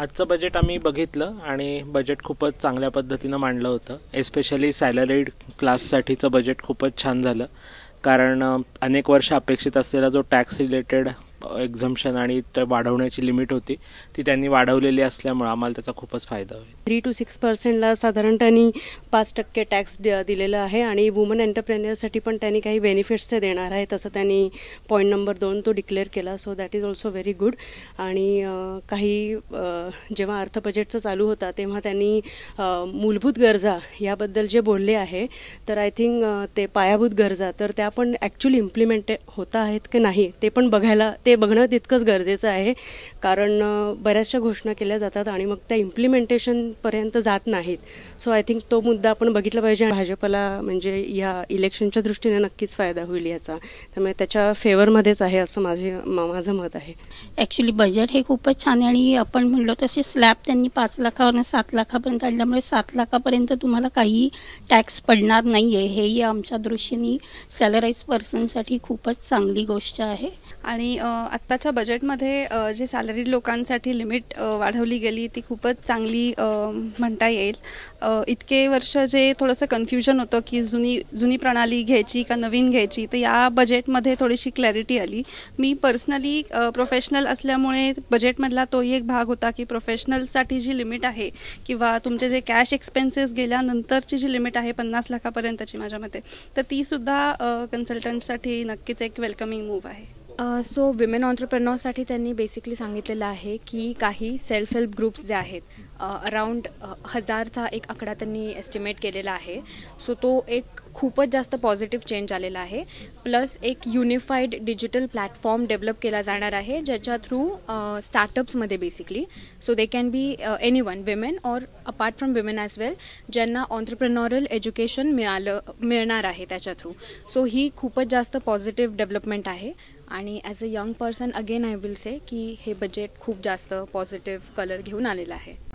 आजचं बजेट आम्ही बघितलं आणि बजेट खूपच चांगल्या पद्धतीनं मांडलं होतं एस्पेशली सॅलरीड क्लाससाठीचं बजेट खूपच छान झालं कारण अनेक वर्ष अपेक्षित असलेला जो टॅक्स रिलेटेड एक्झम्पशन आणि वाढवण्याची लिमिट होती ती त्यांनी वाढवलेली असल्यामुळे आम्हाला त्याचा खूपच फायदा होईल थ्री टू सिक्स पर्सेंटला साधारण त्यांनी पाच टक्के टॅक्स दिलेला आहे आणि वुमन एंटरप्रेन्युअरसाठी पण त्यांनी काही बेनिफिट्स ते देणार आहेत असं त्यांनी पॉईंट नंबर दोन तो डिक्लेअर केला so that is also very good आणि काही जेव्हा अर्थ बजेटचं चालू होता तेव्हा त्यांनी मूलभूत गरजा याबद्दल जे बोलले आहे तर आय थिंक ते पायाभूत गरजा तर त्या पण ॲक्च्युली इम्प्लिमेंटे होत आहेत की नाही ते पण बघायला ते बघणं तितकंच गरजेचं आहे कारण बऱ्याचशा घोषणा केल्या जातात आणि मग त्या इम्प्लिमेंटेशनपर्यंत जात नाहीत सो आय थिंक तो मुद्दा आपण बघितला पाहिजे भाजपला म्हणजे या इलेक्शनच्या दृष्टीने नक्कीच फायदा होईल याचा त्यामुळे त्याच्या फेवरमध्येच आहे असं माझे माझं मत आहे ॲक्च्युली बजेट हे खूपच छान आहे आणि आपण म्हणलो तसे स्लॅब त्यांनी पाच लाखावरनं सात लाखापर्यंत आणल्यामुळे सात लाखापर्यंत तुम्हाला काही टॅक्स पडणार नाही आहे हेही आमच्या दृष्टीने सॅलराईज पर्सनसाठी खूपच चांगली गोष्ट आहे आणि आत्ताच्या बजेटमध्ये जे सॅलरी लोकांसाठी लिमिट वाढवली गेली ती खूपच चांगली म्हणता येईल इतके वर्ष जे थोडंसं कन्फ्युजन होतं की जुनी जुनी प्रणाली घ्यायची का नवीन घ्यायची तर या बजेटमध्ये थोडीशी क्लॅरिटी आली मी पर्सनली प्रोफेशनल असल्यामुळे बजेटमधला तोही एक भाग होता की प्रोफेशनलसाठी जी लिमिट आहे किंवा तुमचे जे कॅश एक्सपेन्सेस गेल्यानंतरची जी लिमिट आहे पन्नास लाखापर्यंतची माझ्या मते तर तीसुद्धा कन्सल्टंटसाठी नक्कीच एक वेलकमिंग मूव्ह आहे सो विमेन ऑन्टरप्रेनॉर्ससाठी त्यांनी बेसिकली सांगितलेलं आहे की काही सेल्फ हेल्प ग्रुप्स जे आहेत अराउंड हजारचा एक आकडा त्यांनी एस्टिमेट केलेला आहे सो तो एक खूपच जास्त पॉझिटिव्ह चेंज आलेला आहे प्लस एक युनिफाईड डिजिटल प्लॅटफॉर्म डेव्हलप केला जाणार आहे ज्याच्या थ्रू स्टार्टअप्समध्ये basically so they can be anyone women or apart from women as well ज्यांना ऑन्टरप्रेनॉरल एज्युकेशन मिळालं मिळणार आहे त्याच्या थ्रू सो ही खूपच जास्त पॉझिटिव्ह डेव्हलपमेंट आहे आणि as a young person again I will say की हे बजेट खूप जास्त पॉझिटिव्ह कलर घेऊन आलेलं आहे